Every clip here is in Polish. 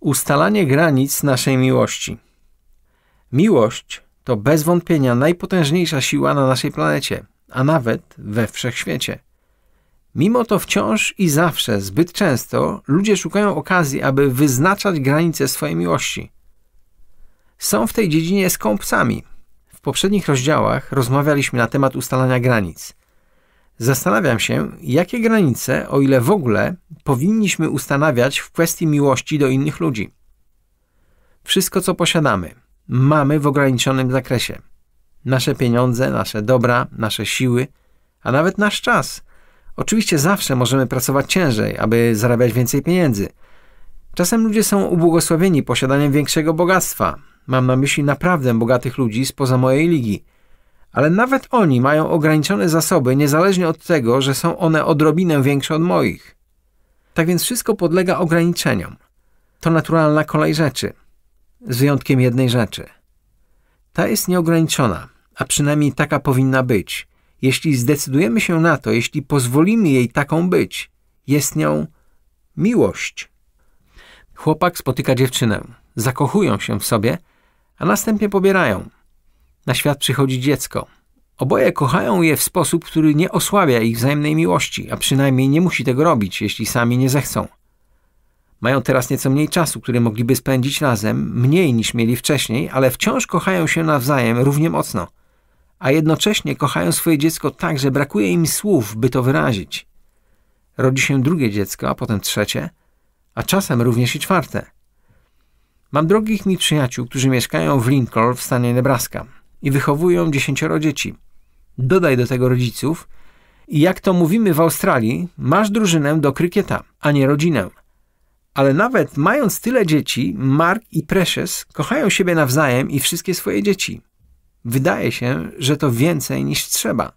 Ustalanie granic naszej miłości. Miłość to bez wątpienia najpotężniejsza siła na naszej planecie, a nawet we wszechświecie. Mimo to wciąż i zawsze zbyt często ludzie szukają okazji, aby wyznaczać granice swojej miłości. Są w tej dziedzinie skąpcami. W poprzednich rozdziałach rozmawialiśmy na temat ustalania granic – Zastanawiam się, jakie granice, o ile w ogóle, powinniśmy ustanawiać w kwestii miłości do innych ludzi. Wszystko, co posiadamy, mamy w ograniczonym zakresie. Nasze pieniądze, nasze dobra, nasze siły, a nawet nasz czas. Oczywiście zawsze możemy pracować ciężej, aby zarabiać więcej pieniędzy. Czasem ludzie są ubłogosławieni posiadaniem większego bogactwa. Mam na myśli naprawdę bogatych ludzi spoza mojej ligi – ale nawet oni mają ograniczone zasoby, niezależnie od tego, że są one odrobinę większe od moich. Tak więc wszystko podlega ograniczeniom. To naturalna kolej rzeczy, z wyjątkiem jednej rzeczy. Ta jest nieograniczona, a przynajmniej taka powinna być. Jeśli zdecydujemy się na to, jeśli pozwolimy jej taką być, jest nią miłość. Chłopak spotyka dziewczynę, zakochują się w sobie, a następnie pobierają – na świat przychodzi dziecko. Oboje kochają je w sposób, który nie osłabia ich wzajemnej miłości, a przynajmniej nie musi tego robić, jeśli sami nie zechcą. Mają teraz nieco mniej czasu, który mogliby spędzić razem, mniej niż mieli wcześniej, ale wciąż kochają się nawzajem równie mocno, a jednocześnie kochają swoje dziecko tak, że brakuje im słów, by to wyrazić. Rodzi się drugie dziecko, a potem trzecie, a czasem również i czwarte. Mam drogich mi przyjaciół, którzy mieszkają w Lincoln w stanie Nebraska i wychowują dziesięcioro dzieci. Dodaj do tego rodziców i jak to mówimy w Australii, masz drużynę do krykieta, a nie rodzinę. Ale nawet mając tyle dzieci, Mark i Precious kochają siebie nawzajem i wszystkie swoje dzieci. Wydaje się, że to więcej niż trzeba.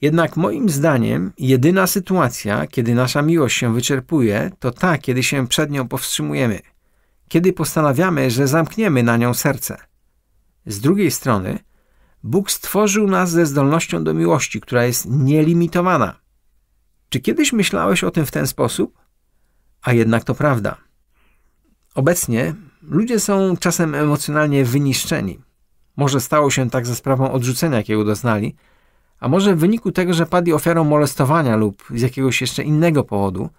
Jednak moim zdaniem jedyna sytuacja, kiedy nasza miłość się wyczerpuje, to ta, kiedy się przed nią powstrzymujemy, kiedy postanawiamy, że zamkniemy na nią serce. Z drugiej strony, Bóg stworzył nas ze zdolnością do miłości, która jest nielimitowana. Czy kiedyś myślałeś o tym w ten sposób? A jednak to prawda. Obecnie ludzie są czasem emocjonalnie wyniszczeni. Może stało się tak ze sprawą odrzucenia, jakiego doznali, a może w wyniku tego, że padli ofiarą molestowania lub z jakiegoś jeszcze innego powodu –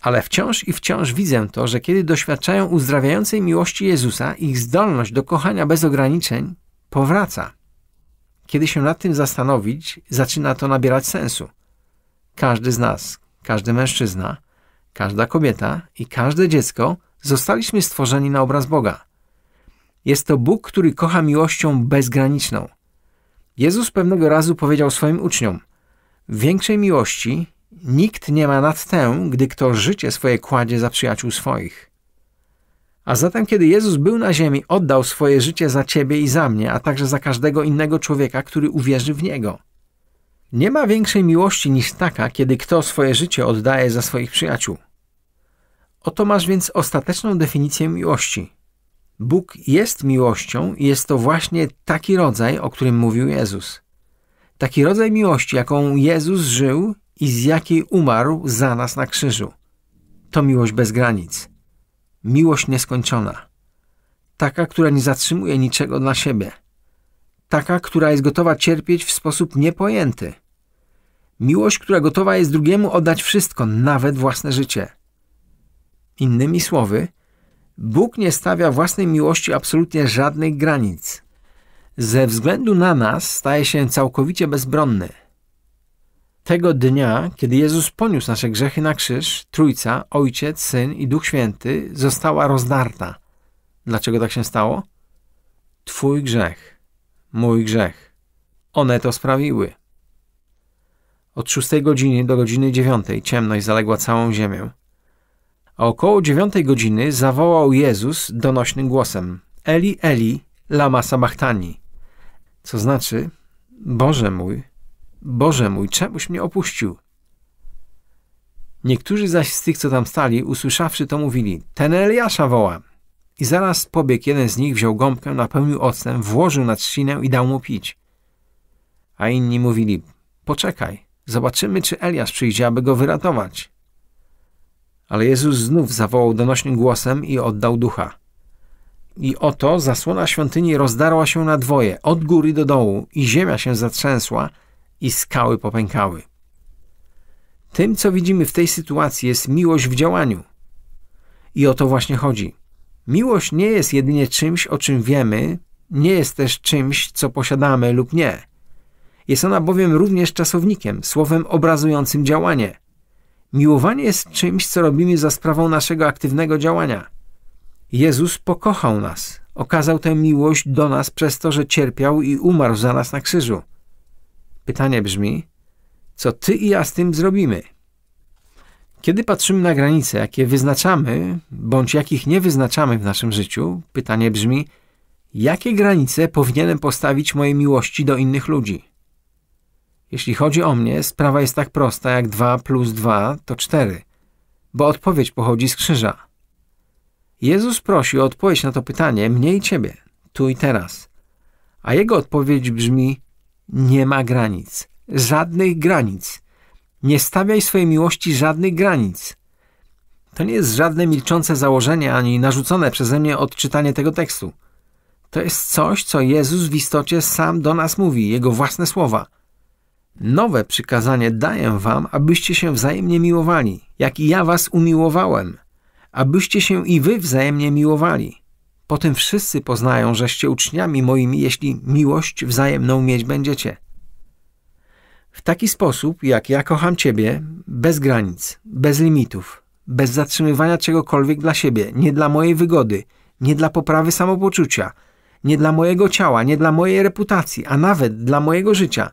ale wciąż i wciąż widzę to, że kiedy doświadczają uzdrawiającej miłości Jezusa, ich zdolność do kochania bez ograniczeń powraca. Kiedy się nad tym zastanowić, zaczyna to nabierać sensu. Każdy z nas, każdy mężczyzna, każda kobieta i każde dziecko zostaliśmy stworzeni na obraz Boga. Jest to Bóg, który kocha miłością bezgraniczną. Jezus pewnego razu powiedział swoim uczniom: Większej miłości Nikt nie ma nad tę, gdy kto życie swoje kładzie za przyjaciół swoich. A zatem, kiedy Jezus był na ziemi, oddał swoje życie za ciebie i za mnie, a także za każdego innego człowieka, który uwierzy w Niego. Nie ma większej miłości niż taka, kiedy kto swoje życie oddaje za swoich przyjaciół. Oto masz więc ostateczną definicję miłości. Bóg jest miłością i jest to właśnie taki rodzaj, o którym mówił Jezus. Taki rodzaj miłości, jaką Jezus żył i z jakiej umarł za nas na krzyżu. To miłość bez granic. Miłość nieskończona. Taka, która nie zatrzymuje niczego dla siebie. Taka, która jest gotowa cierpieć w sposób niepojęty. Miłość, która gotowa jest drugiemu oddać wszystko, nawet własne życie. Innymi słowy, Bóg nie stawia własnej miłości absolutnie żadnych granic. Ze względu na nas staje się całkowicie bezbronny – tego dnia, kiedy Jezus poniósł nasze grzechy na krzyż, Trójca, Ojciec, Syn i Duch Święty została rozdarta. Dlaczego tak się stało? Twój grzech, mój grzech. One to sprawiły. Od szóstej godziny do godziny dziewiątej ciemność zaległa całą ziemię. A około dziewiątej godziny zawołał Jezus donośnym głosem Eli, Eli, lama sabachthani. Co znaczy, Boże mój, Boże mój, czemuś mnie opuścił? Niektórzy zaś z tych, co tam stali, usłyszawszy to, mówili, ten Eliasza woła. I zaraz pobiegł jeden z nich, wziął gąbkę, napełnił octem, włożył na trzcinę i dał mu pić. A inni mówili, poczekaj, zobaczymy, czy Eliasz przyjdzie, aby go wyratować. Ale Jezus znów zawołał donośnym głosem i oddał ducha. I oto zasłona świątyni rozdarła się na dwoje, od góry do dołu, i ziemia się zatrzęsła, i skały popękały. Tym, co widzimy w tej sytuacji, jest miłość w działaniu. I o to właśnie chodzi. Miłość nie jest jedynie czymś, o czym wiemy, nie jest też czymś, co posiadamy lub nie. Jest ona bowiem również czasownikiem, słowem obrazującym działanie. Miłowanie jest czymś, co robimy za sprawą naszego aktywnego działania. Jezus pokochał nas, okazał tę miłość do nas przez to, że cierpiał i umarł za nas na krzyżu. Pytanie brzmi, co ty i ja z tym zrobimy? Kiedy patrzymy na granice, jakie wyznaczamy, bądź jakich nie wyznaczamy w naszym życiu, pytanie brzmi, jakie granice powinienem postawić mojej miłości do innych ludzi? Jeśli chodzi o mnie, sprawa jest tak prosta jak 2 plus 2 to 4, bo odpowiedź pochodzi z krzyża. Jezus prosi o odpowiedź na to pytanie mnie i ciebie, tu i teraz. A jego odpowiedź brzmi: nie ma granic. Żadnych granic. Nie stawiaj swojej miłości żadnych granic. To nie jest żadne milczące założenie ani narzucone przeze mnie odczytanie tego tekstu. To jest coś, co Jezus w istocie sam do nas mówi, jego własne słowa. Nowe przykazanie daję wam, abyście się wzajemnie miłowali, jak i ja was umiłowałem, abyście się i wy wzajemnie miłowali. Potem wszyscy poznają, żeście uczniami moimi, jeśli miłość wzajemną mieć będziecie. W taki sposób, jak ja kocham Ciebie, bez granic, bez limitów, bez zatrzymywania czegokolwiek dla siebie, nie dla mojej wygody, nie dla poprawy samopoczucia, nie dla mojego ciała, nie dla mojej reputacji, a nawet dla mojego życia.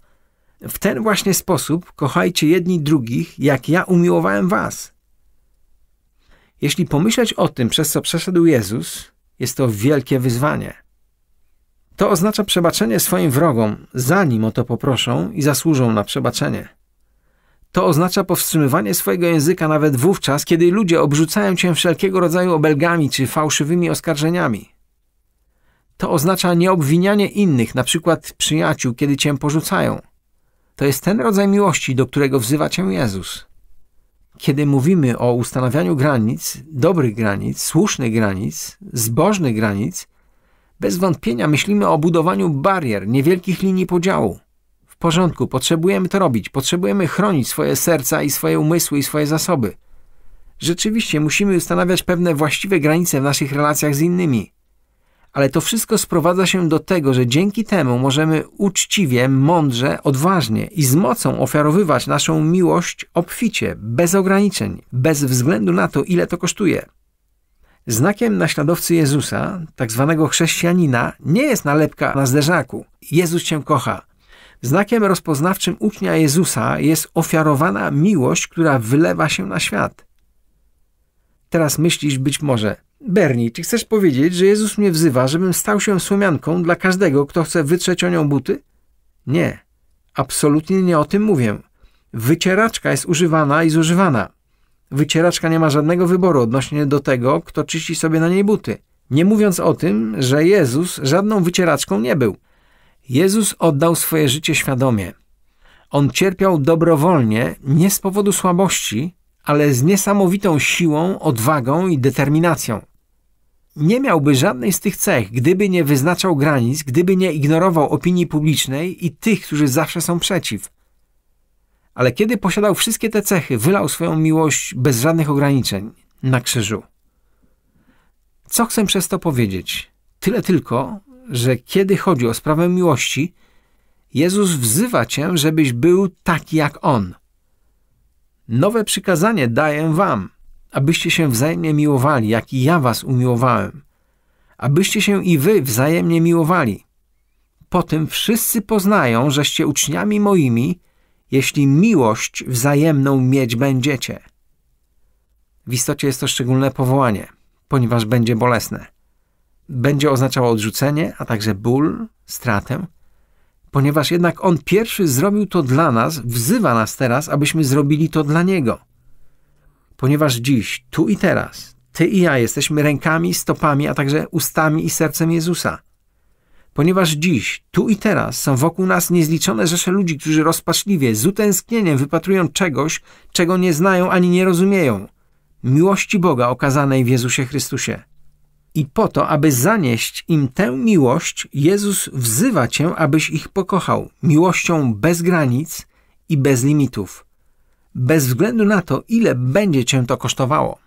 W ten właśnie sposób kochajcie jedni drugich, jak ja umiłowałem Was. Jeśli pomyśleć o tym, przez co przeszedł Jezus, jest to wielkie wyzwanie. To oznacza przebaczenie swoim wrogom, zanim o to poproszą i zasłużą na przebaczenie. To oznacza powstrzymywanie swojego języka nawet wówczas, kiedy ludzie obrzucają cię wszelkiego rodzaju obelgami czy fałszywymi oskarżeniami. To oznacza nieobwinianie innych, na przykład przyjaciół, kiedy cię porzucają. To jest ten rodzaj miłości, do którego wzywa cię Jezus kiedy mówimy o ustanawianiu granic, dobrych granic, słusznych granic, zbożnych granic, bez wątpienia myślimy o budowaniu barier, niewielkich linii podziału. W porządku, potrzebujemy to robić, potrzebujemy chronić swoje serca i swoje umysły i swoje zasoby. Rzeczywiście musimy ustanawiać pewne właściwe granice w naszych relacjach z innymi. Ale to wszystko sprowadza się do tego, że dzięki temu możemy uczciwie, mądrze, odważnie i z mocą ofiarowywać naszą miłość obficie, bez ograniczeń, bez względu na to, ile to kosztuje. Znakiem naśladowcy Jezusa, tak zwanego chrześcijanina, nie jest nalepka na zderzaku. Jezus cię kocha. Znakiem rozpoznawczym ucznia Jezusa jest ofiarowana miłość, która wylewa się na świat. Teraz myślisz być może – Bernie, czy chcesz powiedzieć, że Jezus mnie wzywa, żebym stał się słomianką dla każdego, kto chce wytrzeć o nią buty? Nie, absolutnie nie o tym mówię. Wycieraczka jest używana i zużywana. Wycieraczka nie ma żadnego wyboru odnośnie do tego, kto czyści sobie na niej buty. Nie mówiąc o tym, że Jezus żadną wycieraczką nie był. Jezus oddał swoje życie świadomie. On cierpiał dobrowolnie, nie z powodu słabości, ale z niesamowitą siłą, odwagą i determinacją nie miałby żadnej z tych cech, gdyby nie wyznaczał granic, gdyby nie ignorował opinii publicznej i tych, którzy zawsze są przeciw. Ale kiedy posiadał wszystkie te cechy, wylał swoją miłość bez żadnych ograniczeń na krzyżu. Co chcę przez to powiedzieć? Tyle tylko, że kiedy chodzi o sprawę miłości, Jezus wzywa cię, żebyś był taki jak On. Nowe przykazanie daję wam – abyście się wzajemnie miłowali, jak i ja was umiłowałem. Abyście się i wy wzajemnie miłowali. Po tym wszyscy poznają, żeście uczniami moimi, jeśli miłość wzajemną mieć będziecie. W istocie jest to szczególne powołanie, ponieważ będzie bolesne. Będzie oznaczało odrzucenie, a także ból, stratę, ponieważ jednak On pierwszy zrobił to dla nas, wzywa nas teraz, abyśmy zrobili to dla Niego – ponieważ dziś, tu i teraz, ty i ja jesteśmy rękami, stopami, a także ustami i sercem Jezusa. Ponieważ dziś, tu i teraz są wokół nas niezliczone rzesze ludzi, którzy rozpaczliwie, z utęsknieniem wypatrują czegoś, czego nie znają ani nie rozumieją miłości Boga okazanej w Jezusie Chrystusie. I po to, aby zanieść im tę miłość, Jezus wzywa cię, abyś ich pokochał miłością bez granic i bez limitów bez względu na to, ile będzie cię to kosztowało.